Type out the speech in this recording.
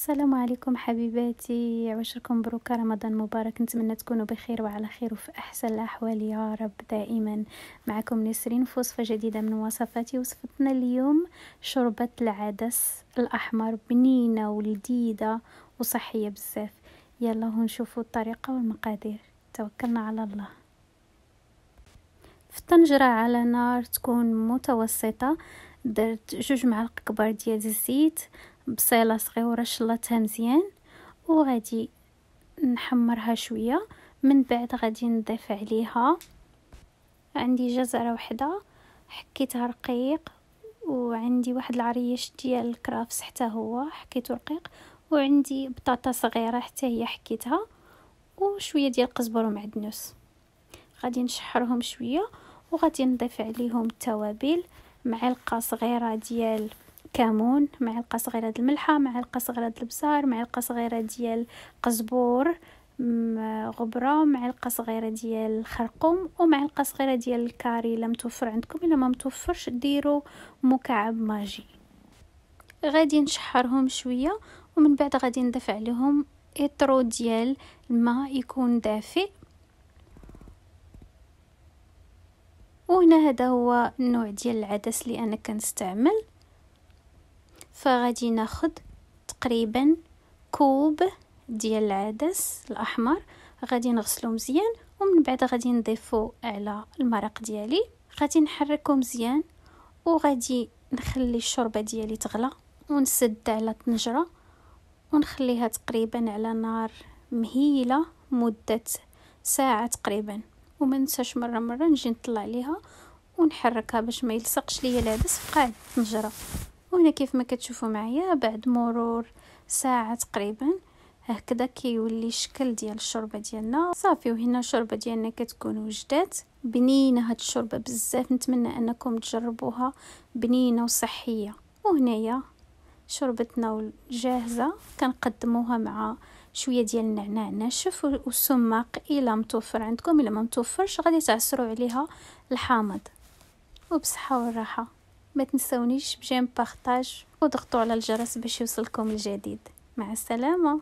السلام عليكم حبيباتي عشركم بروكا رمضان مبارك نتمنى تكونوا بخير وعلى خير وفي أحسن الأحوال يا رب دائما معكم نسرين في وصفة جديدة من وصفاتي وصفتنا اليوم شوربة العدس الأحمر بنينة ولديدة وصحية بزاف يلا هنشوفوا الطريقة والمقادير توكلنا على الله في طنجرة على نار تكون متوسطة درت جوج معالق كبار ديال الزيت بصيله صغيره شلتها مزيان وغادي نحمرها شويه من بعد غادي نضيف عليها عندي جزره وحده حكيتها رقيق وعندي واحد العريش ديال الكرافس حتى هو حكيته رقيق وعندي بطاطا صغيره حتى هي حكيتها وشويه ديال القزبر ومعدنوس غادي نشحرهم شويه وغادي نضيف عليهم التوابل معلقه صغيره ديال كمون معلقة صغيرة ديال الملحة معلقة صغيرة ديال البزار معلقة صغيرة ديال قزبور غبرة معلقة صغيرة ديال الخرقوم ومعلقة صغيرة ديال الكاري إلا متوفر عندكم إلا ما متوفرش ديروا مكعب ماجي غادي نشحرهم شوية ومن بعد غادي نضيف عليهم اطرو ديال الماء يكون دافئ وهنا هذا هو النوع ديال العدس اللي انا كنستعمل فغادي ناخد تقريبا كوب ديال العدس الاحمر غادي نغسلو مزيان ومن بعد غادي نضيفو على المرق ديالي غادي نحركو مزيان وغادي نخلي الشوربه ديالي تغلى ونسد على الطنجره ونخليها تقريبا على نار مهيله مده ساعه تقريبا وما ننساش مره مره نجي نطلع عليها ونحركها باش ما يلصقش ليا العدس في قاع الطنجره وهنا كيف ما كتشوفوا معايا بعد مرور ساعه تقريبا هكذا كيولي الشكل ديال الشوربه ديالنا صافي وهنا الشوربه ديالنا كتكون وجدات بنينه هاد الشوربه بزاف نتمنى انكم تجربوها بنينه وصحيه وهنايا شوربتنا جاهزه كنقدموها مع شويه ديال النعناع ناشف والسماق الا متوفر عندكم الا ما متوفرش غادي تعصروا عليها الحامض وبصحه والراحه ما تنسونيش بجيم بارتاج وضغطوا على الجرس باش يوصلكم الجديد مع السلامه